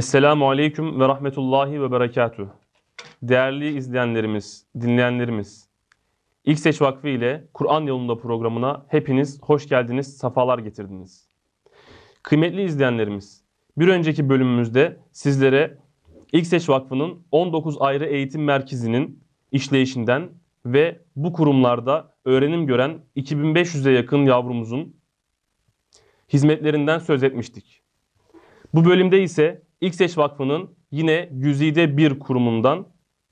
Esselamu Aleyküm ve Rahmetullahi ve Berekatuhu. Değerli izleyenlerimiz, dinleyenlerimiz, İlk Seç Vakfı ile Kur'an Yolunda programına hepiniz hoş geldiniz, safalar getirdiniz. Kıymetli izleyenlerimiz, bir önceki bölümümüzde sizlere İlk Seç Vakfı'nın 19 ayrı eğitim merkezinin işleyişinden ve bu kurumlarda öğrenim gören 2500'e yakın yavrumuzun hizmetlerinden söz etmiştik. Bu bölümde ise İlkseç Vakfı'nın yine Güzide bir kurumundan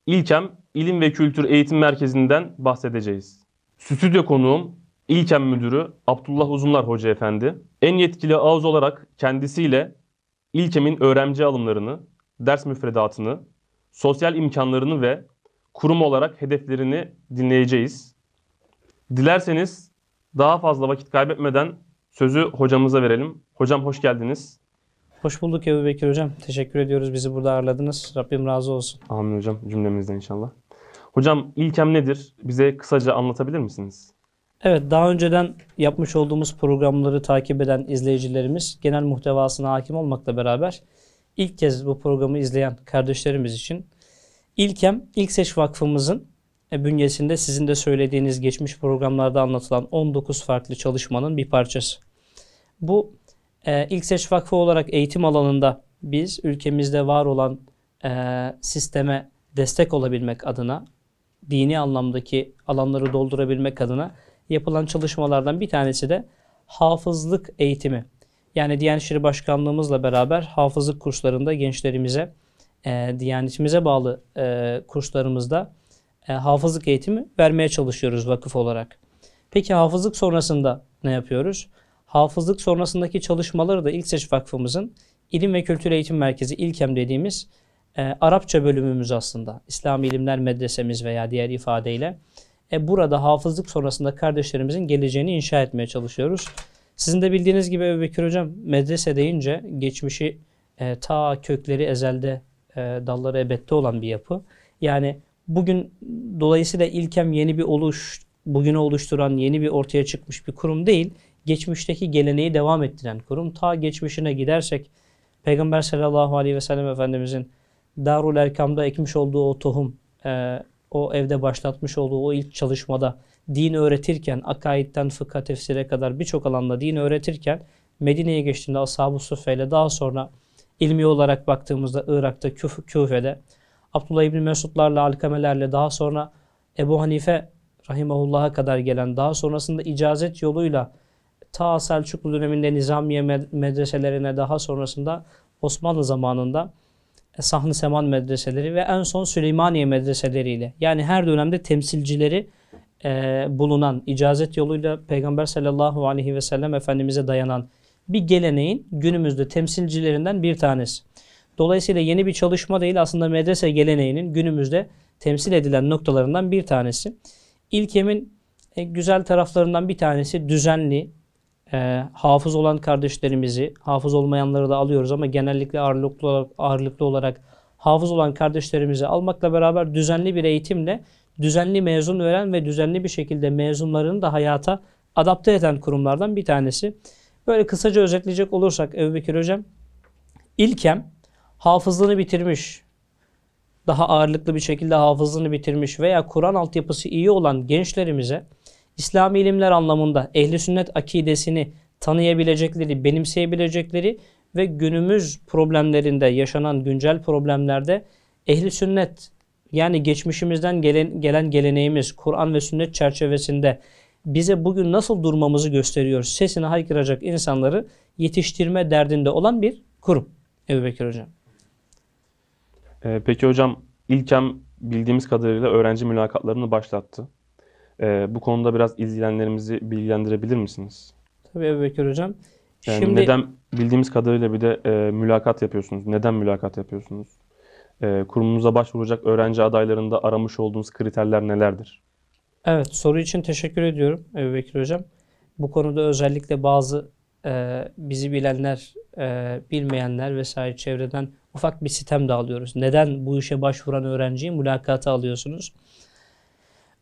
İlkem İlim ve Kültür Eğitim Merkezi'nden bahsedeceğiz. Stüdyo konuğum İlkem Müdürü Abdullah Uzunlar Hoca Efendi. En yetkili ağız olarak kendisiyle İlkem'in öğrenci alımlarını, ders müfredatını, sosyal imkanlarını ve kurum olarak hedeflerini dinleyeceğiz. Dilerseniz daha fazla vakit kaybetmeden sözü hocamıza verelim. Hocam hoş geldiniz. Hoş bulduk Ebu Bekir Hocam. Teşekkür ediyoruz bizi burada ağırladınız. Rabbim razı olsun. Amin hocam cümlemizden inşallah. Hocam ilkem nedir? Bize kısaca anlatabilir misiniz? Evet daha önceden yapmış olduğumuz programları takip eden izleyicilerimiz genel muhtevasına hakim olmakla beraber ilk kez bu programı izleyen kardeşlerimiz için İlkem ilk Seç Vakfımızın e, bünyesinde sizin de söylediğiniz geçmiş programlarda anlatılan 19 farklı çalışmanın bir parçası. Bu e, İlk Seç Vakfı olarak eğitim alanında biz ülkemizde var olan e, sisteme destek olabilmek adına, dini anlamdaki alanları doldurabilmek adına yapılan çalışmalardan bir tanesi de hafızlık eğitimi. Yani Diyanet İşleri Başkanlığımızla beraber hafızlık kurslarında gençlerimize, e, Diyanetimize bağlı e, kurslarımızda e, hafızlık eğitimi vermeye çalışıyoruz vakıf olarak. Peki hafızlık sonrasında ne yapıyoruz? hafızlık sonrasındaki çalışmaları da İlk Seç Vakfımızın İlim ve Kültür Eğitim Merkezi İlkem dediğimiz e, Arapça bölümümüz aslında. İslam İlimler Medresemiz veya diğer ifadeyle. E, burada hafızlık sonrasında kardeşlerimizin geleceğini inşa etmeye çalışıyoruz. Sizin de bildiğiniz gibi Ebubekir Hocam medrese deyince geçmişi e, ta kökleri ezelde e, dalları ebette olan bir yapı. Yani bugün dolayısıyla ilkem yeni bir oluş, bugünü oluşturan yeni bir ortaya çıkmış bir kurum değil geçmişteki geleneği devam ettiren kurum. Ta geçmişine gidersek Peygamber sallallahu aleyhi ve sellem Efendimizin Darul Erkam'da ekmiş olduğu o tohum, e, o evde başlatmış olduğu o ilk çalışmada din öğretirken, akaidden fıkha tefsire kadar birçok alanda din öğretirken Medine'ye geçtiğinde Ashab-ı ile daha sonra ilmi olarak baktığımızda Irak'ta, Küf Küfe'de Abdullah İbni Mesudlarla, Alkamelerle daha sonra Ebu Hanife Rahimahullah'a kadar gelen daha sonrasında icazet yoluyla ta Selçuklu döneminde Nizamiye medreselerine daha sonrasında Osmanlı zamanında e, Sahn-ı Seman medreseleri ve en son Süleymaniye medreseleriyle yani her dönemde temsilcileri e, bulunan, icazet yoluyla Peygamber sallallahu aleyhi ve sellem Efendimiz'e dayanan bir geleneğin günümüzde temsilcilerinden bir tanesi. Dolayısıyla yeni bir çalışma değil aslında medrese geleneğinin günümüzde temsil edilen noktalarından bir tanesi. İlkemin e, güzel taraflarından bir tanesi düzenli, e, hafız olan kardeşlerimizi, hafız olmayanları da alıyoruz ama genellikle ağırlıklı olarak, ağırlıklı olarak hafız olan kardeşlerimizi almakla beraber düzenli bir eğitimle düzenli mezun veren ve düzenli bir şekilde mezunlarını da hayata adapte eden kurumlardan bir tanesi. Böyle kısaca özetleyecek olursak Ebu Bekir Hocam, İlkem hafızlığını bitirmiş, daha ağırlıklı bir şekilde hafızlığını bitirmiş veya Kur'an altyapısı iyi olan gençlerimize İslami ilimler anlamında ehli sünnet akidesini tanıyabilecekleri, benimseyebilecekleri ve günümüz problemlerinde yaşanan güncel problemlerde ehli sünnet yani geçmişimizden gelen, gelen geleneğimiz Kur'an ve sünnet çerçevesinde bize bugün nasıl durmamızı gösteriyor sesini haykıracak insanları yetiştirme derdinde olan bir kurum. Ebu Bekir Hocam. Ee, peki hocam ilkem bildiğimiz kadarıyla öğrenci mülakatlarını başlattı. E, bu konuda biraz izleyenlerimizi bilgilendirebilir misiniz? Tabii Ebu Bekir Hocam. Yani Şimdi... Neden bildiğimiz kadarıyla bir de e, mülakat yapıyorsunuz? Neden mülakat yapıyorsunuz? E, kurumumuza başvuracak öğrenci adaylarında aramış olduğunuz kriterler nelerdir? Evet soru için teşekkür ediyorum Ebu Bekir Hocam. Bu konuda özellikle bazı e, bizi bilenler, e, bilmeyenler vesaire çevreden ufak bir sitem de alıyoruz. Neden bu işe başvuran öğrenciyi mülakata alıyorsunuz?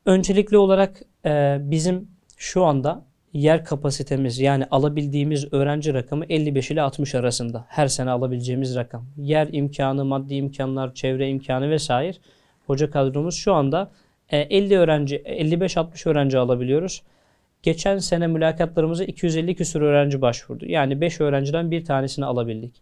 Öncelikli olarak e, bizim şu anda yer kapasitemiz yani alabildiğimiz öğrenci rakamı 55 ile 60 arasında. Her sene alabileceğimiz rakam. Yer imkanı, maddi imkanlar, çevre imkanı vesaire. Hoca kadromuz şu anda 50 e, öğrenci, 55-60 öğrenci alabiliyoruz. Geçen sene mülakatlarımıza 250 küsur öğrenci başvurdu. Yani 5 öğrenciden bir tanesini alabildik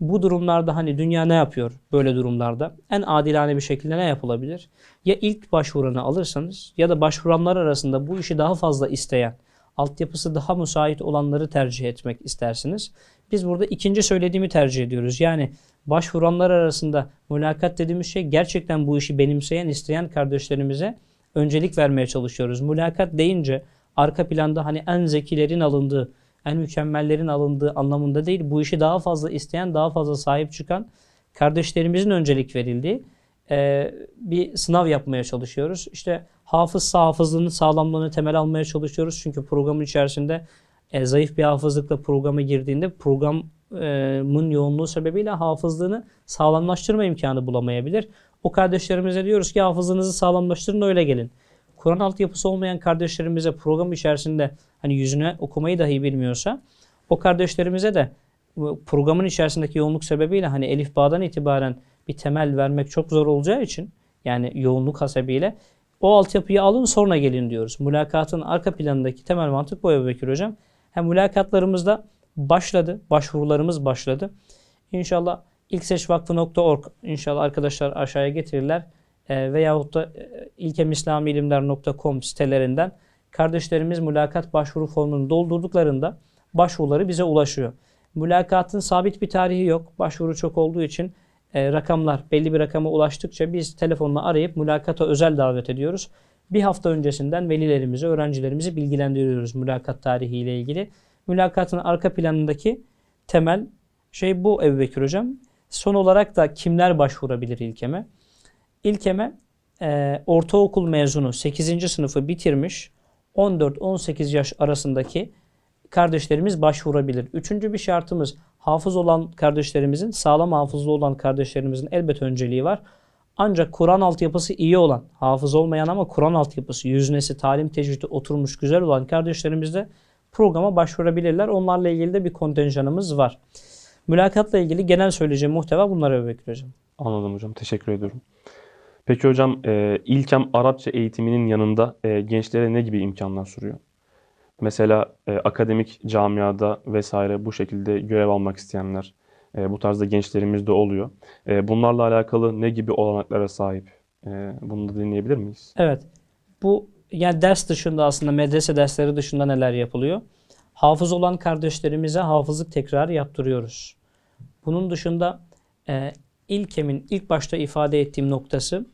bu durumlarda hani dünya ne yapıyor böyle durumlarda? En adilane bir şekilde ne yapılabilir? Ya ilk başvuranı alırsanız ya da başvuranlar arasında bu işi daha fazla isteyen, altyapısı daha müsait olanları tercih etmek istersiniz. Biz burada ikinci söylediğimi tercih ediyoruz. Yani başvuranlar arasında mülakat dediğimiz şey gerçekten bu işi benimseyen, isteyen kardeşlerimize öncelik vermeye çalışıyoruz. Mülakat deyince arka planda hani en zekilerin alındığı en mükemmellerin alındığı anlamında değil. Bu işi daha fazla isteyen, daha fazla sahip çıkan kardeşlerimizin öncelik verildiği e, bir sınav yapmaya çalışıyoruz. İşte hafız hafızlığının sağlamlığını temel almaya çalışıyoruz. Çünkü programın içerisinde e, zayıf bir hafızlıkla programa girdiğinde programın e, yoğunluğu sebebiyle hafızlığını sağlamlaştırma imkanı bulamayabilir. O kardeşlerimize diyoruz ki hafızlığınızı sağlamlaştırın öyle gelin. Kur'an altyapısı olmayan kardeşlerimize program içerisinde hani yüzüne okumayı dahi bilmiyorsa o kardeşlerimize de programın içerisindeki yoğunluk sebebiyle hani Elif Bağ'dan itibaren bir temel vermek çok zor olacağı için yani yoğunluk hasebiyle o altyapıyı alın sonra gelin diyoruz. Mülakatın arka planındaki temel mantık bu Ebu Bekir Hocam. Hem mülakatlarımız da başladı. Başvurularımız başladı. İnşallah ilkseçvakfı.org inşallah arkadaşlar aşağıya getirirler e, veyahut da e, ilkemislamilimler.com sitelerinden kardeşlerimiz mülakat başvuru formunu doldurduklarında başvuruları bize ulaşıyor. Mülakatın sabit bir tarihi yok. Başvuru çok olduğu için e, rakamlar belli bir rakama ulaştıkça biz telefonla arayıp mülakata özel davet ediyoruz. Bir hafta öncesinden velilerimizi, öğrencilerimizi bilgilendiriyoruz mülakat tarihiyle ilgili. Mülakatın arka planındaki temel şey bu Ebu Bekir Hocam. Son olarak da kimler başvurabilir ilkeme? İlkeme e, ortaokul mezunu 8. sınıfı bitirmiş 14-18 yaş arasındaki kardeşlerimiz başvurabilir. Üçüncü bir şartımız hafız olan kardeşlerimizin, sağlam hafızlı olan kardeşlerimizin elbet önceliği var. Ancak Kur'an altyapısı iyi olan, hafız olmayan ama Kur'an altyapısı, yüznesi, talim tecvidi oturmuş güzel olan kardeşlerimiz de programa başvurabilirler. Onlarla ilgili de bir kontenjanımız var. Mülakatla ilgili genel söyleyeceğim muhteva bunları bekliyorum. Anladım hocam. Teşekkür ediyorum. Peki hocam e, İlkem Arapça eğitiminin yanında e, gençlere ne gibi imkanlar sunuyor? Mesela e, akademik camiada vesaire bu şekilde görev almak isteyenler e, bu tarzda gençlerimiz de oluyor. E, bunlarla alakalı ne gibi olanaklara sahip? E, bunu da dinleyebilir miyiz? Evet. Bu yani ders dışında aslında medrese dersleri dışında neler yapılıyor? Hafız olan kardeşlerimize hafızlık tekrar yaptırıyoruz. Bunun dışında e, İlkem'in ilk başta ifade ettiğim noktası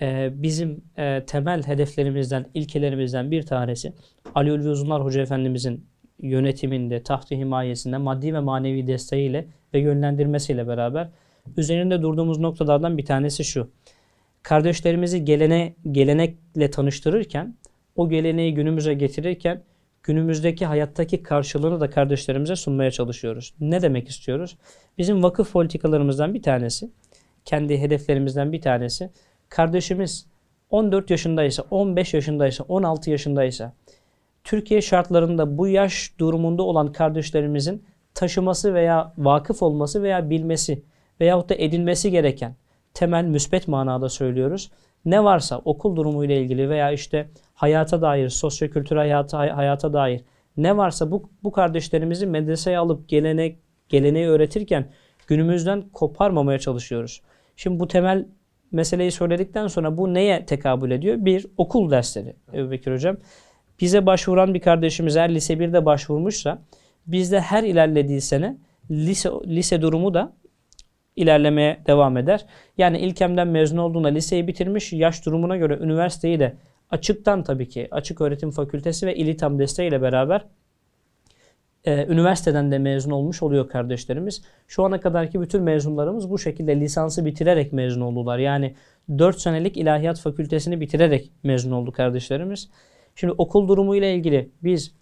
ee, bizim e, temel hedeflerimizden, ilkelerimizden bir tanesi Ali Ulvi Uzunlar Hoca Efendimizin yönetiminde, tahtı himayesinde maddi ve manevi desteğiyle ve yönlendirmesiyle beraber üzerinde durduğumuz noktalardan bir tanesi şu. Kardeşlerimizi gelene, gelenekle tanıştırırken, o geleneği günümüze getirirken günümüzdeki hayattaki karşılığını da kardeşlerimize sunmaya çalışıyoruz. Ne demek istiyoruz? Bizim vakıf politikalarımızdan bir tanesi, kendi hedeflerimizden bir tanesi kardeşimiz 14 yaşındaysa, 15 yaşındaysa, 16 yaşındaysa Türkiye şartlarında bu yaş durumunda olan kardeşlerimizin taşıması veya vakıf olması veya bilmesi veyahut da edinmesi gereken temel müsbet manada söylüyoruz. Ne varsa okul durumu ile ilgili veya işte hayata dair, sosyokültürel hayata, hayata dair ne varsa bu, bu kardeşlerimizi medreseye alıp gelenek, geleneği öğretirken günümüzden koparmamaya çalışıyoruz. Şimdi bu temel meseleyi söyledikten sonra bu neye tekabül ediyor? Bir, okul dersleri Ebu Bekir Hocam. Bize başvuran bir kardeşimiz eğer lise 1'de başvurmuşsa bizde her ilerlediği sene lise, lise durumu da ilerlemeye devam eder. Yani ilkemden mezun olduğunda liseyi bitirmiş, yaş durumuna göre üniversiteyi de açıktan tabii ki açık öğretim fakültesi ve ilitam desteğiyle beraber e, üniversiteden de mezun olmuş oluyor kardeşlerimiz. Şu ana kadarki bütün mezunlarımız bu şekilde lisansı bitirerek mezun oldular. Yani 4 senelik ilahiyat fakültesini bitirerek mezun oldu kardeşlerimiz. Şimdi okul durumu ile ilgili biz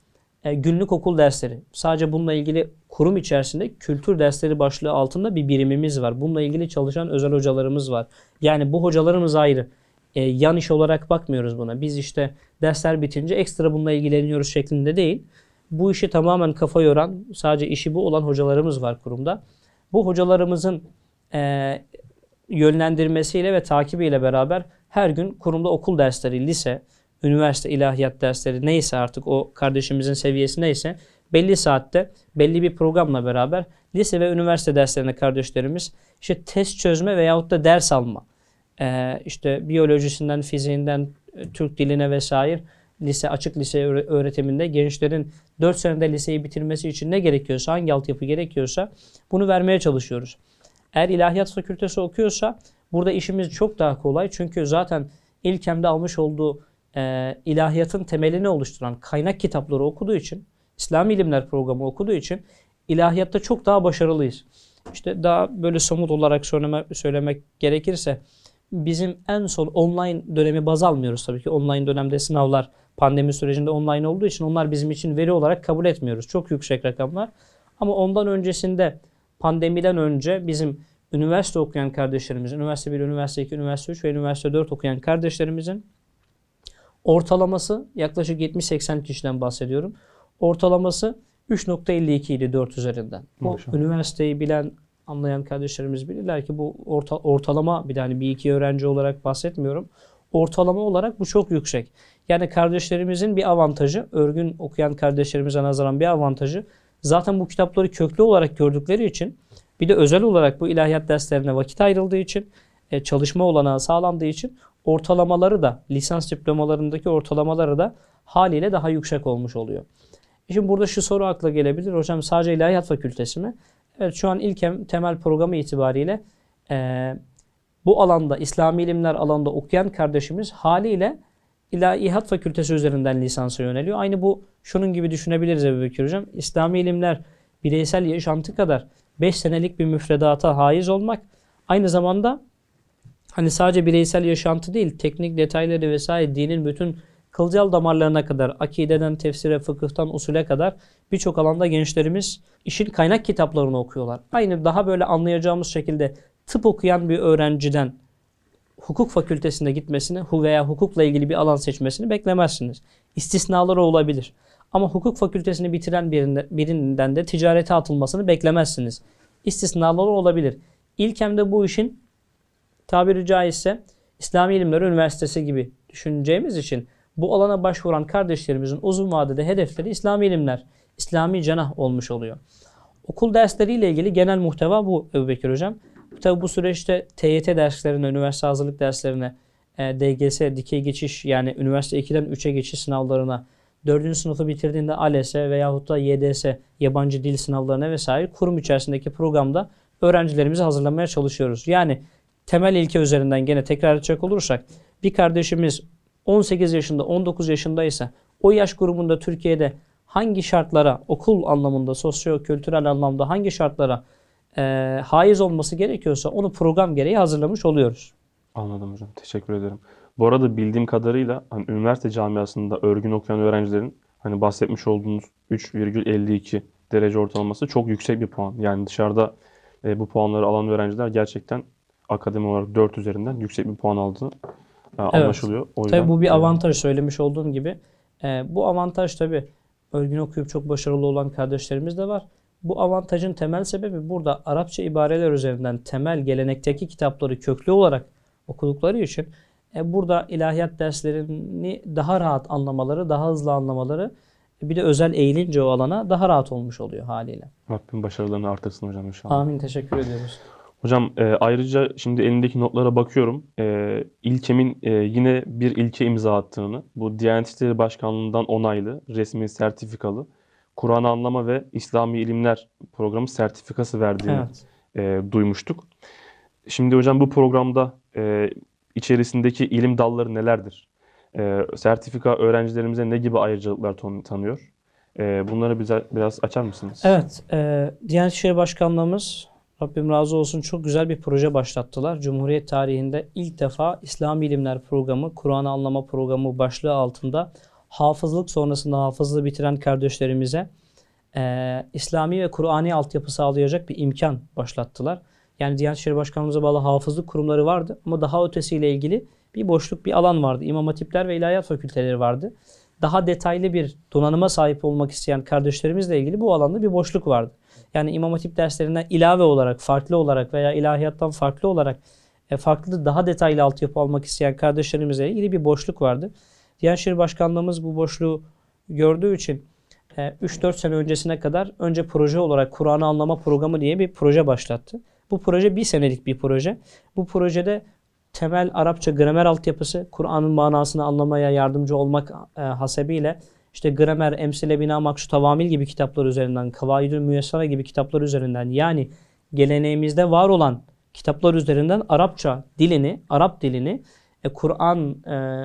e, günlük okul dersleri sadece bununla ilgili kurum içerisinde kültür dersleri başlığı altında bir birimimiz var. Bununla ilgili çalışan özel hocalarımız var. Yani bu hocalarımız ayrı. E, yan iş olarak bakmıyoruz buna. Biz işte dersler bitince ekstra bununla ilgileniyoruz şeklinde değil bu işi tamamen kafa yoran, sadece işi bu olan hocalarımız var kurumda. Bu hocalarımızın e, yönlendirmesiyle ve takibiyle beraber her gün kurumda okul dersleri, lise, üniversite ilahiyat dersleri neyse artık o kardeşimizin seviyesi neyse belli saatte belli bir programla beraber lise ve üniversite derslerinde kardeşlerimiz işte test çözme veyahut da ders alma, e, işte biyolojisinden, fiziğinden, e, Türk diline vesaire lise, açık lise öğretiminde gençlerin 4 senede liseyi bitirmesi için ne gerekiyorsa, hangi altyapı gerekiyorsa bunu vermeye çalışıyoruz. Eğer ilahiyat fakültesi okuyorsa burada işimiz çok daha kolay. Çünkü zaten ilkemde almış olduğu e, ilahiyatın temelini oluşturan kaynak kitapları okuduğu için, İslam ilimler programı okuduğu için ilahiyatta çok daha başarılıyız. İşte daha böyle somut olarak söyleme, söylemek gerekirse bizim en son online dönemi baz almıyoruz tabii ki. Online dönemde sınavlar pandemi sürecinde online olduğu için onlar bizim için veri olarak kabul etmiyoruz. Çok yüksek rakamlar. Ama ondan öncesinde pandemiden önce bizim üniversite okuyan kardeşlerimizin, üniversite 1, üniversite 2, üniversite 3 ve üniversite 4 okuyan kardeşlerimizin ortalaması yaklaşık 70-80 kişiden bahsediyorum. Ortalaması 3.52 idi 4 üzerinden. Bu üniversiteyi bilen, anlayan kardeşlerimiz bilirler ki bu orta, ortalama bir tane hani bir iki öğrenci olarak bahsetmiyorum ortalama olarak bu çok yüksek. Yani kardeşlerimizin bir avantajı, örgün okuyan kardeşlerimize nazaran bir avantajı zaten bu kitapları köklü olarak gördükleri için bir de özel olarak bu ilahiyat derslerine vakit ayrıldığı için e, çalışma olanağı sağlandığı için ortalamaları da lisans diplomalarındaki ortalamaları da haliyle daha yüksek olmuş oluyor. E, şimdi burada şu soru akla gelebilir. Hocam sadece ilahiyat fakültesi mi? Evet şu an ilk temel programı itibariyle e, bu alanda, İslami ilimler alanda okuyan kardeşimiz haliyle İlahihat Fakültesi üzerinden lisansa yöneliyor. Aynı bu şunun gibi düşünebiliriz Ebu Bekir Hocam. İslami ilimler bireysel yaşantı kadar 5 senelik bir müfredata haiz olmak aynı zamanda hani sadece bireysel yaşantı değil teknik detayları vesaire dinin bütün kılcal damarlarına kadar akideden tefsire fıkıhtan usule kadar birçok alanda gençlerimiz işin kaynak kitaplarını okuyorlar. Aynı daha böyle anlayacağımız şekilde tıp okuyan bir öğrenciden hukuk fakültesinde gitmesini veya hukukla ilgili bir alan seçmesini beklemezsiniz. İstisnalar olabilir. Ama hukuk fakültesini bitiren birinden de ticarete atılmasını beklemezsiniz. İstisnalar olabilir. İlkem'de bu işin tabiri caizse İslami İlimler Üniversitesi gibi düşüneceğimiz için bu alana başvuran kardeşlerimizin uzun vadede hedefleri İslami ilimler, İslami cenah olmuş oluyor. Okul dersleriyle ilgili genel muhteva bu Ebu Bekir Hocam. Tabi bu süreçte TYT derslerine, üniversite hazırlık derslerine, e, DGS, dikey geçiş yani üniversite 2'den 3'e geçiş sınavlarına, 4. sınıfı bitirdiğinde ALES veyahut da YDS, yabancı dil sınavlarına vesaire kurum içerisindeki programda öğrencilerimizi hazırlamaya çalışıyoruz. Yani temel ilke üzerinden gene tekrar edecek olursak bir kardeşimiz 18 yaşında 19 yaşındaysa o yaş grubunda Türkiye'de hangi şartlara okul anlamında sosyo-kültürel anlamda hangi şartlara e, haiz olması gerekiyorsa onu program gereği hazırlamış oluyoruz. Anladım hocam. Teşekkür ederim. Bu arada bildiğim kadarıyla hani üniversite camiasında örgün okuyan öğrencilerin hani bahsetmiş olduğunuz 3,52 derece ortalaması çok yüksek bir puan. Yani dışarıda e, bu puanları alan öğrenciler gerçekten akademi olarak 4 üzerinden yüksek bir puan aldı. E, evet. Anlaşılıyor. O yüzden, tabii bu bir avantaj söylemiş olduğum gibi. E, bu avantaj tabii örgün okuyup çok başarılı olan kardeşlerimiz de var. Bu avantajın temel sebebi burada Arapça ibareler üzerinden temel gelenekteki kitapları köklü olarak okudukları için e, burada ilahiyat derslerini daha rahat anlamaları, daha hızlı anlamaları e, bir de özel eğilince o alana daha rahat olmuş oluyor haliyle. Rabbim başarılarını artırsın hocam inşallah. Amin teşekkür ediyoruz. Hocam e, ayrıca şimdi elindeki notlara bakıyorum. E, ilkemin e, yine bir ilke imza attığını, bu Diyanet İşleri Başkanlığı'ndan onaylı, resmi sertifikalı Kur'an Anlama ve İslami ilimler programı sertifikası verdiğini evet. e, duymuştuk. Şimdi hocam bu programda e, içerisindeki ilim dalları nelerdir? E, sertifika öğrencilerimize ne gibi ayrıcalıklar tanıyor? E, bunları bize biraz açar mısınız? Evet, e, Diyanet İşleri Başkanlığımız Rabbim razı olsun çok güzel bir proje başlattılar. Cumhuriyet tarihinde ilk defa İslam ilimler Programı, Kur'an Anlama Programı başlığı altında hafızlık sonrasında hafızlığı bitiren kardeşlerimize e, İslami ve Kur'ani altyapı sağlayacak bir imkan başlattılar. Yani Diyanet İşleri Başkanlığımıza bağlı hafızlık kurumları vardı ama daha ötesiyle ilgili bir boşluk, bir alan vardı. İmam Hatipler ve İlahiyat Fakülteleri vardı. Daha detaylı bir donanıma sahip olmak isteyen kardeşlerimizle ilgili bu alanda bir boşluk vardı. Yani İmam Hatip derslerinden ilave olarak, farklı olarak veya ilahiyattan farklı olarak e, farklı daha detaylı altyapı almak isteyen kardeşlerimizle ilgili bir boşluk vardı. Diyanet Başkanlığımız bu boşluğu gördüğü için 3-4 e, sene öncesine kadar önce proje olarak Kur'an'ı anlama programı diye bir proje başlattı. Bu proje bir senelik bir proje. Bu projede temel Arapça gramer altyapısı, Kur'an'ın manasını anlamaya yardımcı olmak e, hasebiyle işte gramer, emsile bina makşu tavamil gibi kitaplar üzerinden, kavaidül müyessara gibi kitaplar üzerinden yani geleneğimizde var olan kitaplar üzerinden Arapça dilini, Arap dilini e, Kur'an e,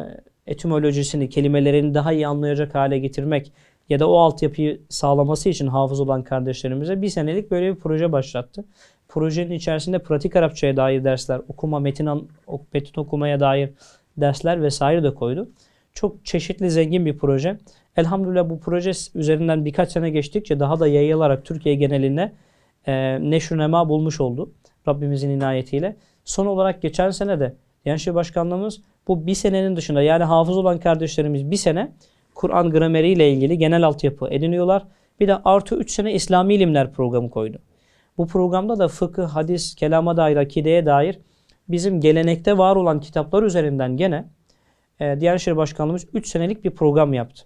etimolojisini, kelimelerini daha iyi anlayacak hale getirmek ya da o altyapıyı sağlaması için hafız olan kardeşlerimize bir senelik böyle bir proje başlattı. Projenin içerisinde pratik Arapçaya dair dersler, okuma, metin, metin okumaya dair dersler vesaire de koydu. Çok çeşitli zengin bir proje. Elhamdülillah bu proje üzerinden birkaç sene geçtikçe daha da yayılarak Türkiye genelinde e, neşrünema bulmuş oldu. Rabbimizin inayetiyle. Son olarak geçen sene de Diyanet İşleri Başkanlığımız bu bir senenin dışında yani hafız olan kardeşlerimiz bir sene Kur'an grameriyle ilgili genel altyapı ediniyorlar. Bir de artı 3 sene İslami ilimler programı koydu. Bu programda da fıkıh, hadis, kelama dair, akideye dair bizim gelenekte var olan kitaplar üzerinden gene e, Diyanet İşleri Başkanlığımız 3 senelik bir program yaptı.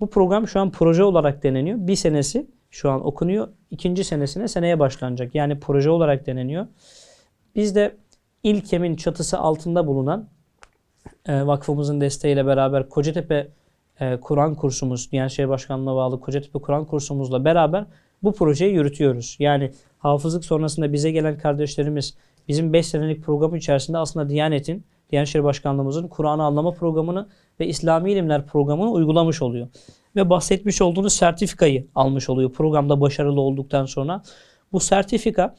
Bu program şu an proje olarak deneniyor. Bir senesi şu an okunuyor. İkinci senesine seneye başlanacak. Yani proje olarak deneniyor. Biz de ilkemin çatısı altında bulunan e, vakfımızın desteğiyle beraber Kocatepe e, Kur'an kursumuz, Diyanet Şehir Başkanlığı'na bağlı Kocatepe Kur'an kursumuzla beraber bu projeyi yürütüyoruz. Yani hafızlık sonrasında bize gelen kardeşlerimiz bizim 5 senelik program içerisinde aslında Diyanet'in, Diyanet Şehir Başkanlığımızın Kur'an'ı anlama programını ve İslami ilimler programını uygulamış oluyor. Ve bahsetmiş olduğunuz sertifikayı almış oluyor programda başarılı olduktan sonra. Bu sertifika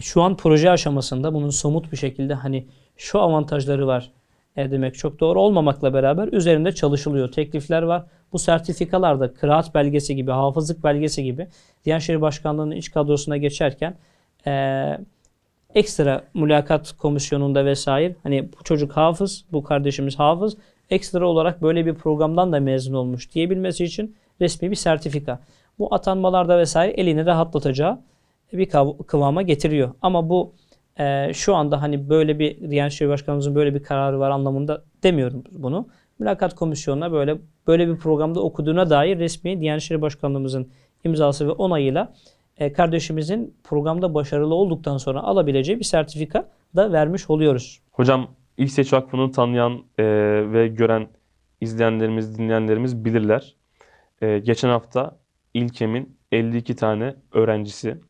şu an proje aşamasında bunun somut bir şekilde hani şu avantajları var e demek çok doğru olmamakla beraber üzerinde çalışılıyor. Teklifler var. Bu sertifikalarda kıraat belgesi gibi, hafızlık belgesi gibi Diyanet Başkanlığı'nın iç kadrosuna geçerken e, ekstra mülakat komisyonunda vesaire hani bu çocuk hafız, bu kardeşimiz hafız ekstra olarak böyle bir programdan da mezun olmuş diyebilmesi için resmi bir sertifika. Bu atanmalarda vesaire elini rahatlatacağı bir kıvama getiriyor. Ama bu e, şu anda hani böyle bir Diyanet İşleri Başkanımızın böyle bir kararı var anlamında demiyorum bunu. Mülakat komisyonuna böyle böyle bir programda okuduğuna dair resmi Diyanet İşleri Başkanlığımızın imzası ve onayıyla e, kardeşimizin programda başarılı olduktan sonra alabileceği bir sertifika da vermiş oluyoruz. Hocam İlk Seçi Vakfı'nı tanıyan e, ve gören izleyenlerimiz, dinleyenlerimiz bilirler. E, geçen hafta İlkem'in 52 tane öğrencisi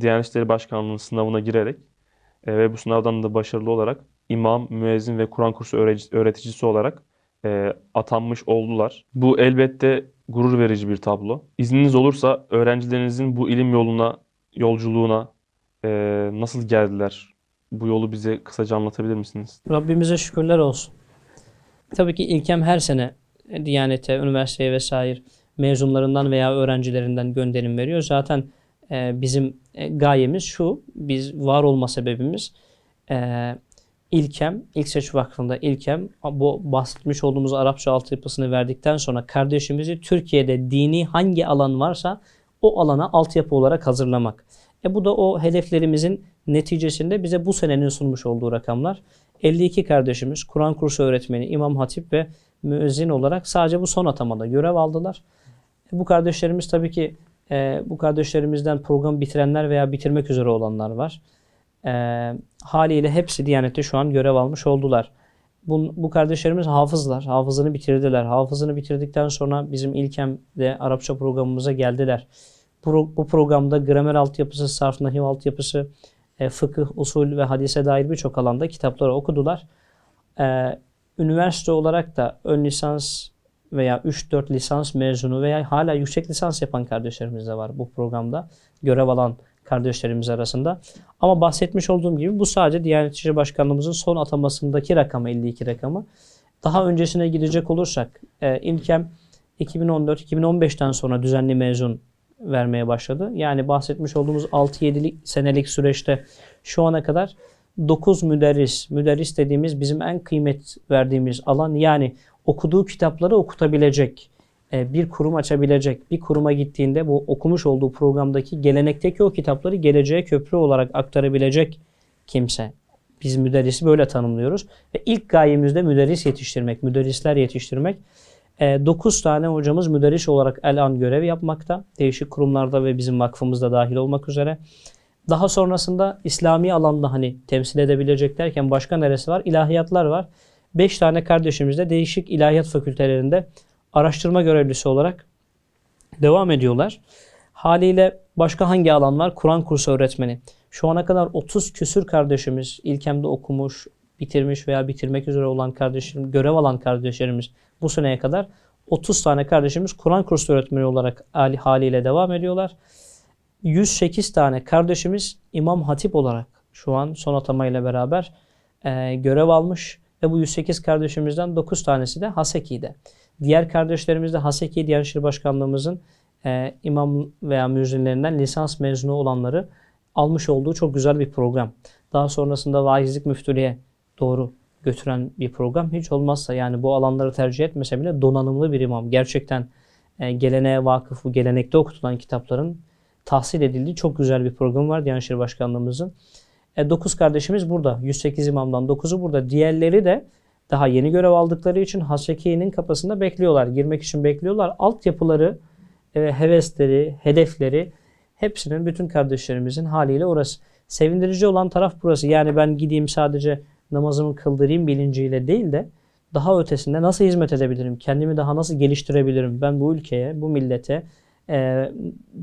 Diyanet İşleri Başkanlığı'nın sınavına girerek e, ve bu sınavdan da başarılı olarak imam, müezzin ve Kur'an kursu öğreticisi olarak e, atanmış oldular. Bu elbette gurur verici bir tablo. İzniniz olursa öğrencilerinizin bu ilim yoluna, yolculuğuna e, nasıl geldiler? Bu yolu bize kısaca anlatabilir misiniz? Rabbimize şükürler olsun. Tabii ki ilkem her sene Diyanete, üniversiteye vesaire mezunlarından veya öğrencilerinden gönderim veriyor. Zaten ee, bizim e, gayemiz şu, biz var olma sebebimiz e, İlkem, ilk Seç Vakfı'nda İlkem bu bahsetmiş olduğumuz Arapça altyapısını verdikten sonra kardeşimizi Türkiye'de dini hangi alan varsa o alana altyapı olarak hazırlamak. E bu da o hedeflerimizin neticesinde bize bu senenin sunmuş olduğu rakamlar. 52 kardeşimiz Kur'an kursu öğretmeni, İmam Hatip ve müezzin olarak sadece bu son atamada görev aldılar. E bu kardeşlerimiz tabii ki e, bu kardeşlerimizden program bitirenler veya bitirmek üzere olanlar var. E, haliyle hepsi Diyanet'te şu an görev almış oldular. Bu, bu kardeşlerimiz hafızlar. Hafızını bitirdiler. Hafızını bitirdikten sonra bizim İlkem'de Arapça programımıza geldiler. Bu, bu programda gramer altyapısı, sarf nahiv altyapısı, e, fıkıh, usul ve hadise dair birçok alanda kitapları okudular. E, üniversite olarak da ön lisans veya 3-4 lisans mezunu veya hala yüksek lisans yapan kardeşlerimiz de var bu programda görev alan kardeşlerimiz arasında. Ama bahsetmiş olduğum gibi bu sadece Diyanet İşleri Başkanlığımızın son atamasındaki rakamı 52 rakamı. Daha öncesine gidecek olursak e, İlkem 2014-2015'ten sonra düzenli mezun vermeye başladı. Yani bahsetmiş olduğumuz 6-7 senelik süreçte şu ana kadar 9 müderris, müderris dediğimiz bizim en kıymet verdiğimiz alan yani okuduğu kitapları okutabilecek e, bir kurum açabilecek, bir kuruma gittiğinde bu okumuş olduğu programdaki gelenekteki o kitapları geleceğe köprü olarak aktarabilecek kimse. Biz müderrisi böyle tanımlıyoruz. Ve ilk gayemizde müderris yetiştirmek, müderrisler yetiştirmek. 9 e, tane hocamız müderris olarak el an görev yapmakta. Değişik kurumlarda ve bizim vakfımızda dahil olmak üzere. Daha sonrasında İslami alanda hani temsil edebilecek derken başka neresi var? İlahiyatlar var. 5 tane kardeşimiz de değişik ilahiyat fakültelerinde araştırma görevlisi olarak devam ediyorlar. Haliyle başka hangi alanlar? Kur'an kursu öğretmeni. Şu ana kadar 30 küsür kardeşimiz ilkemde okumuş, bitirmiş veya bitirmek üzere olan kardeşim, görev alan kardeşlerimiz bu seneye kadar 30 tane kardeşimiz Kur'an kursu öğretmeni olarak haliyle devam ediyorlar. 108 tane kardeşimiz İmam Hatip olarak şu an son atamayla beraber e, görev almış. Ve bu 108 kardeşimizden 9 tanesi de Haseki'de. Diğer kardeşlerimiz de Haseki Diyanetşehir Başkanlığımızın e, imam veya müzünlerinden lisans mezunu olanları almış olduğu çok güzel bir program. Daha sonrasında vaizlik müftülüğe doğru götüren bir program. Hiç olmazsa yani bu alanları tercih etmese bile donanımlı bir imam. Gerçekten e, geleneğe vakıf, gelenekte okutulan kitapların tahsil edildiği çok güzel bir program var Diyanetşehir Başkanlığımızın. E, 9 kardeşimiz burada. 108 imamdan 9'u burada. Diğerleri de daha yeni görev aldıkları için Haseki'nin kapısında bekliyorlar. Girmek için bekliyorlar. Altyapıları, e, hevesleri, hedefleri hepsinin bütün kardeşlerimizin haliyle orası. Sevindirici olan taraf burası. Yani ben gideyim sadece namazımı kıldırayım bilinciyle değil de daha ötesinde nasıl hizmet edebilirim? Kendimi daha nasıl geliştirebilirim? Ben bu ülkeye, bu millete e,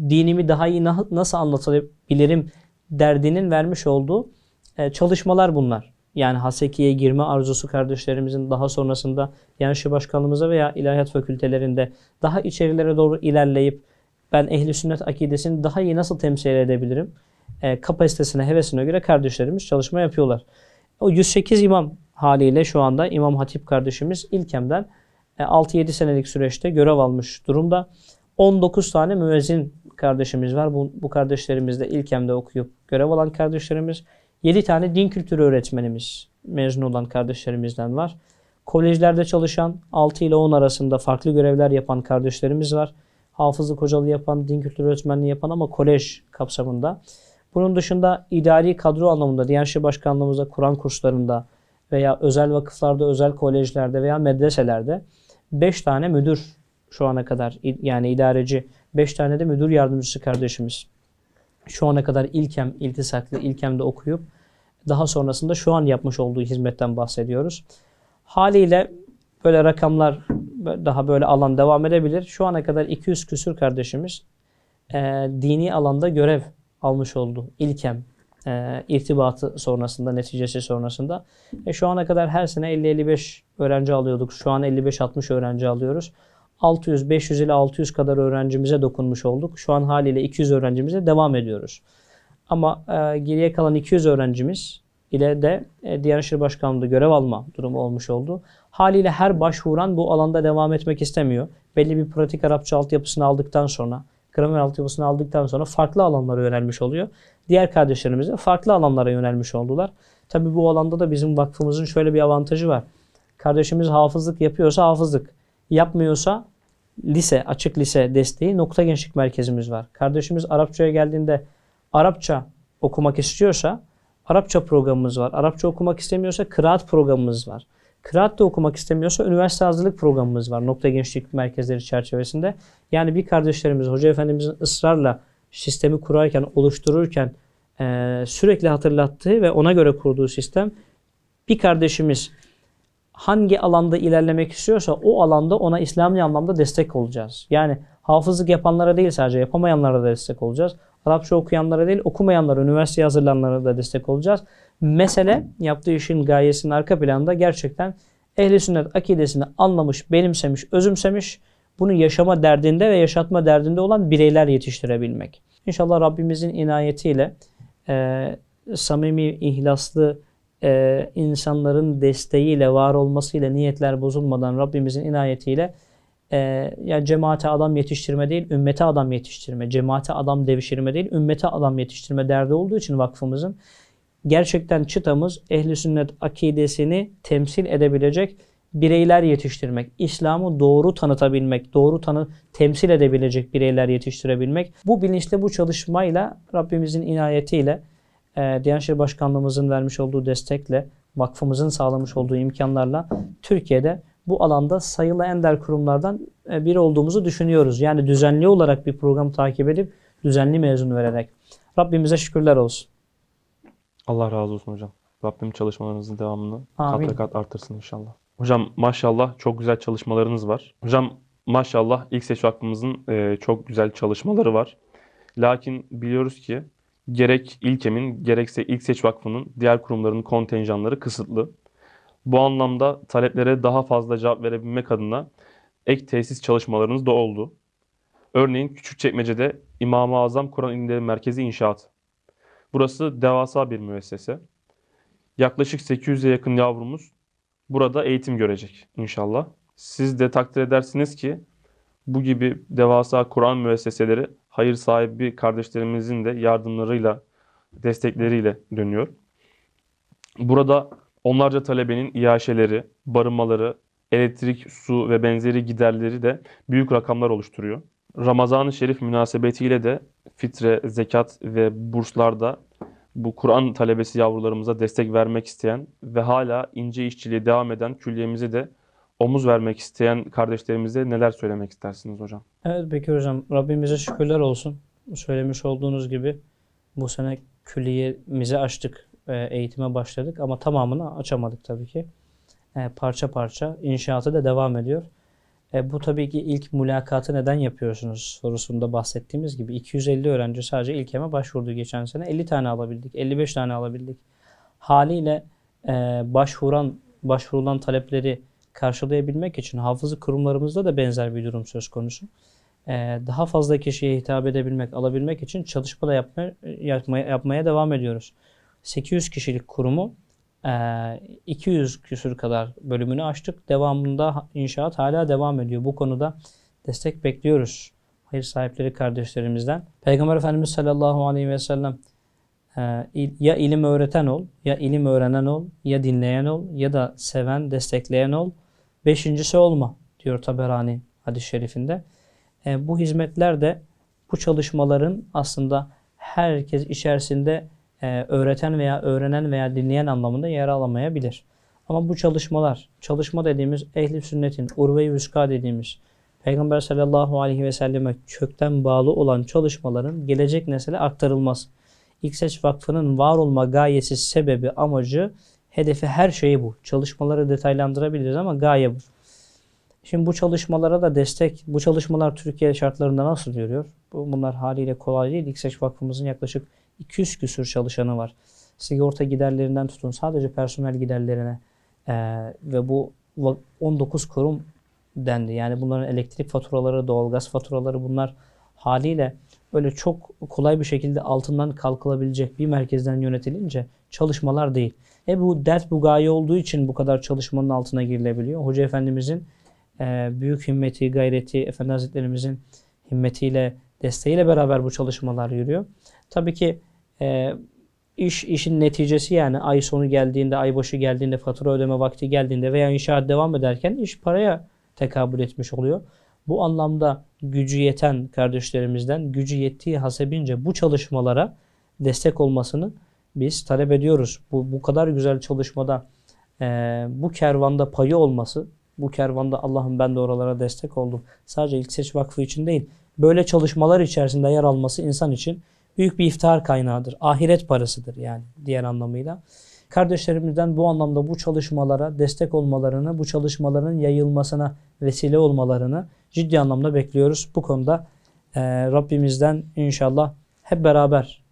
dinimi daha iyi nasıl anlatabilirim derdinin vermiş olduğu e, çalışmalar bunlar. Yani Haseki'ye girme arzusu kardeşlerimizin daha sonrasında Yanşı Başkanlığımıza veya ilahiyat fakültelerinde daha içerilere doğru ilerleyip ben ehli sünnet akidesini daha iyi nasıl temsil edebilirim? E, kapasitesine, hevesine göre kardeşlerimiz çalışma yapıyorlar. O 108 imam haliyle şu anda İmam Hatip kardeşimiz ilkemden 6-7 e, senelik süreçte görev almış durumda. 19 tane müezzin kardeşimiz var. Bu, bu kardeşlerimiz de ilkemde okuyup görev alan kardeşlerimiz, 7 tane din kültürü öğretmenimiz mezun olan kardeşlerimizden var. Kolejlerde çalışan 6 ile 10 arasında farklı görevler yapan kardeşlerimiz var. Hafızlık hocalığı yapan, din kültürü öğretmenliği yapan ama kolej kapsamında. Bunun dışında idari kadro anlamında, Diyanet İşleri Başkanlığımızda Kur'an kurslarında veya özel vakıflarda, özel kolejlerde veya medreselerde 5 tane müdür şu ana kadar yani idareci, 5 tane de müdür yardımcısı kardeşimiz şu ana kadar ilkem, iltisaklı ilkemde okuyup daha sonrasında şu an yapmış olduğu hizmetten bahsediyoruz. Haliyle böyle rakamlar daha böyle alan devam edebilir. Şu ana kadar 200 küsür kardeşimiz e, dini alanda görev almış oldu. İlkem, e, irtibatı sonrasında, neticesi sonrasında. E, şu ana kadar her sene 50-55 öğrenci alıyorduk. Şu an 55-60 öğrenci alıyoruz. 600, 500 ile 600 kadar öğrencimize dokunmuş olduk. Şu an haliyle 200 öğrencimize devam ediyoruz. Ama e, geriye kalan 200 öğrencimiz ile de e, Diyanet İşleri Başkanlığı'nda görev alma durumu olmuş oldu. Haliyle her başvuran bu alanda devam etmek istemiyor. Belli bir pratik Arapça altyapısını aldıktan sonra, gramer altyapısını aldıktan sonra farklı alanlara yönelmiş oluyor. Diğer kardeşlerimiz de farklı alanlara yönelmiş oldular. Tabi bu alanda da bizim vakfımızın şöyle bir avantajı var. Kardeşimiz hafızlık yapıyorsa hafızlık, yapmıyorsa lise, açık lise desteği nokta gençlik merkezimiz var. Kardeşimiz Arapçaya geldiğinde Arapça okumak istiyorsa Arapça programımız var. Arapça okumak istemiyorsa kıraat programımız var. Kıraat da okumak istemiyorsa üniversite hazırlık programımız var. Nokta gençlik merkezleri çerçevesinde. Yani bir kardeşlerimiz, hoca efendimizin ısrarla sistemi kurarken, oluştururken e, sürekli hatırlattığı ve ona göre kurduğu sistem bir kardeşimiz hangi alanda ilerlemek istiyorsa o alanda ona İslami anlamda destek olacağız. Yani hafızlık yapanlara değil sadece yapamayanlara da destek olacağız. Arapça okuyanlara değil okumayanlara, üniversiteye hazırlananlara da destek olacağız. Mesele yaptığı işin gayesinin arka planında gerçekten ehli sünnet akidesini anlamış, benimsemiş, özümsemiş, bunu yaşama derdinde ve yaşatma derdinde olan bireyler yetiştirebilmek. İnşallah Rabbimizin inayetiyle e, samimi, ihlaslı, e, insanların desteğiyle, var olmasıyla, niyetler bozulmadan Rabbimizin inayetiyle e, ya cemaate adam yetiştirme değil, ümmete adam yetiştirme, cemaate adam devşirme değil, ümmete adam yetiştirme derdi olduğu için vakfımızın gerçekten çıtamız ehli sünnet akidesini temsil edebilecek bireyler yetiştirmek, İslam'ı doğru tanıtabilmek, doğru tanı temsil edebilecek bireyler yetiştirebilmek. Bu bilinçle, bu çalışmayla Rabbimizin inayetiyle e, Diyanet Başkanlığımızın vermiş olduğu destekle, vakfımızın sağlamış olduğu imkanlarla Türkiye'de bu alanda sayılı ender kurumlardan e, biri olduğumuzu düşünüyoruz. Yani düzenli olarak bir program takip edip düzenli mezun vererek. Rabbimize şükürler olsun. Allah razı olsun hocam. Rabbim çalışmalarınızın devamını Amin. kat kat artırsın inşallah. Hocam maşallah çok güzel çalışmalarınız var. Hocam maşallah ilk seçim hakkımızın e, çok güzel çalışmaları var. Lakin biliyoruz ki gerek İlkem'in gerekse İlk Seç Vakfı'nın diğer kurumların kontenjanları kısıtlı. Bu anlamda taleplere daha fazla cevap verebilmek adına ek tesis çalışmalarınız da oldu. Örneğin Küçükçekmece'de İmam-ı Azam Kur'an İlimleri Merkezi inşaat. Burası devasa bir müessese. Yaklaşık 800'e yakın yavrumuz burada eğitim görecek inşallah. Siz de takdir edersiniz ki bu gibi devasa Kur'an müesseseleri hayır sahibi kardeşlerimizin de yardımlarıyla, destekleriyle dönüyor. Burada onlarca talebenin iaşeleri, barınmaları, elektrik, su ve benzeri giderleri de büyük rakamlar oluşturuyor. Ramazan-ı Şerif münasebetiyle de fitre, zekat ve burslarda bu Kur'an talebesi yavrularımıza destek vermek isteyen ve hala ince işçiliği devam eden külliyemize de omuz vermek isteyen kardeşlerimize neler söylemek istersiniz hocam? Evet peki hocam Rabbimize şükürler olsun. Söylemiş olduğunuz gibi bu sene külliyemizi açtık, e, eğitime başladık ama tamamını açamadık tabii ki. E, parça parça inşaatı da devam ediyor. E, bu tabii ki ilk mülakatı neden yapıyorsunuz sorusunda bahsettiğimiz gibi 250 öğrenci sadece ilkeme başvurdu geçen sene. 50 tane alabildik, 55 tane alabildik. Haliyle e, başvuran başvurulan talepleri karşılayabilmek için hafızı kurumlarımızda da benzer bir durum söz konusu. Ee, daha fazla kişiye hitap edebilmek, alabilmek için çalışma da yapma, yapmaya, yapmaya devam ediyoruz. 800 kişilik kurumu 200 e, küsür kadar bölümünü açtık. Devamında inşaat hala devam ediyor. Bu konuda destek bekliyoruz. Hayır sahipleri kardeşlerimizden. Peygamber Efendimiz sallallahu aleyhi ve sellem e, ya ilim öğreten ol, ya ilim öğrenen ol, ya dinleyen ol, ya da seven, destekleyen ol. Beşincisi olma diyor Taberani hadis-i şerifinde. E, bu hizmetler de bu çalışmaların aslında herkes içerisinde e, öğreten veya öğrenen veya dinleyen anlamında yer alamayabilir. Ama bu çalışmalar, çalışma dediğimiz ehli sünnetin, urve-i vüska dediğimiz Peygamber sallallahu aleyhi ve selleme kökten bağlı olan çalışmaların gelecek nesile aktarılması. seç Vakfı'nın var olma gayesi, sebebi, amacı Hedefi her şeyi bu. Çalışmaları detaylandırabiliriz ama gaye bu. Şimdi bu çalışmalara da destek, bu çalışmalar Türkiye şartlarında nasıl görüyor? Bunlar haliyle kolay değil. İkseç Vakfımızın yaklaşık 200 küsür çalışanı var. Sigorta giderlerinden tutun sadece personel giderlerine ee, ve bu 19 kurum dendi. Yani bunların elektrik faturaları, doğalgaz faturaları bunlar haliyle öyle çok kolay bir şekilde altından kalkılabilecek bir merkezden yönetilince çalışmalar değil. E bu dert bu gaye olduğu için bu kadar çalışmanın altına girilebiliyor. Hoca Efendimizin e, büyük himmeti, gayreti, Efendi Hazretlerimizin himmetiyle, desteğiyle beraber bu çalışmalar yürüyor. Tabii ki e, iş işin neticesi yani ay sonu geldiğinde, ay başı geldiğinde, fatura ödeme vakti geldiğinde veya inşaat devam ederken iş paraya tekabül etmiş oluyor. Bu anlamda gücü yeten kardeşlerimizden gücü yettiği hasebince bu çalışmalara destek olmasını biz talep ediyoruz. Bu, bu kadar güzel çalışmada e, bu kervanda payı olması, bu kervanda Allah'ım ben de oralara destek oldum. Sadece ilk seç vakfı için değil, böyle çalışmalar içerisinde yer alması insan için büyük bir iftihar kaynağıdır. Ahiret parasıdır yani diğer anlamıyla. Kardeşlerimizden bu anlamda bu çalışmalara destek olmalarını, bu çalışmaların yayılmasına vesile olmalarını ciddi anlamda bekliyoruz. Bu konuda e, Rabbimizden inşallah hep beraber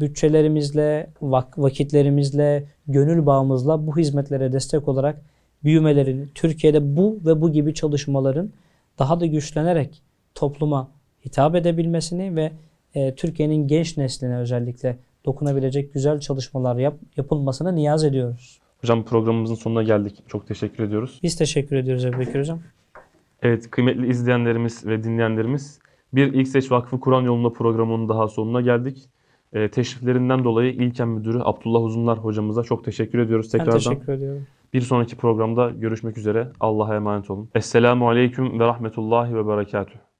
bütçelerimizle, vak vakitlerimizle, gönül bağımızla bu hizmetlere destek olarak büyümelerini, Türkiye'de bu ve bu gibi çalışmaların daha da güçlenerek topluma hitap edebilmesini ve e, Türkiye'nin genç nesline özellikle dokunabilecek güzel çalışmalar yap, yapılmasını niyaz ediyoruz. Hocam programımızın sonuna geldik. Çok teşekkür ediyoruz. Biz teşekkür ediyoruz Ebu Hocam. Evet kıymetli izleyenlerimiz ve dinleyenlerimiz bir ilk Seç Vakfı Kur'an Yolunda programının daha sonuna geldik e, teşriflerinden dolayı İlken Müdürü Abdullah Uzunlar hocamıza çok teşekkür ediyoruz tekrardan. Ben teşekkür ediyorum. Bir sonraki programda görüşmek üzere. Allah'a emanet olun. Esselamu Aleyküm ve Rahmetullahi ve Berekatuhu.